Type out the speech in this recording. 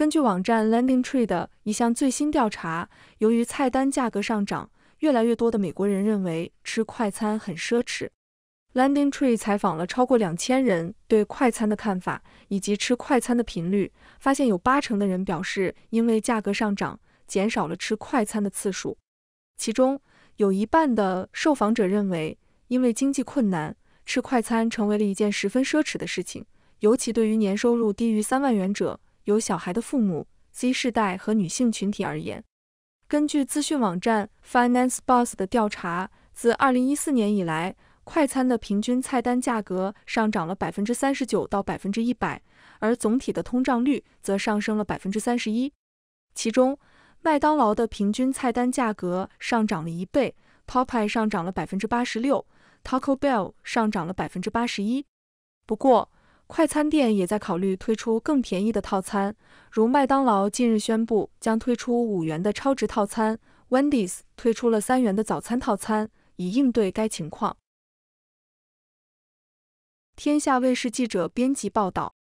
根据网站 Landing Tree 的一项最新调查，由于菜单价格上涨，越来越多的美国人认为吃快餐很奢侈。Landing Tree 采访了超过两千人对快餐的看法以及吃快餐的频率，发现有八成的人表示因为价格上涨减少了吃快餐的次数。其中有一半的受访者认为，因为经济困难，吃快餐成为了一件十分奢侈的事情，尤其对于年收入低于三万元者。有小孩的父母、Z 世代和女性群体而言，根据资讯网站 Finance Boss 的调查，自2014年以来，快餐的平均菜单价格上涨了39%到100%，而总体的通胀率则上升了31%。其中，麦当劳的平均菜单价格上涨了一倍 p o p i y 上涨了 86%，Taco Bell 上涨了81%。不过，快餐店也在考虑推出更便宜的套餐，如麦当劳近日宣布将推出五元的超值套餐，Wendy's 推出了三元的早餐套餐，以应对该情况。天下卫视记者编辑报道。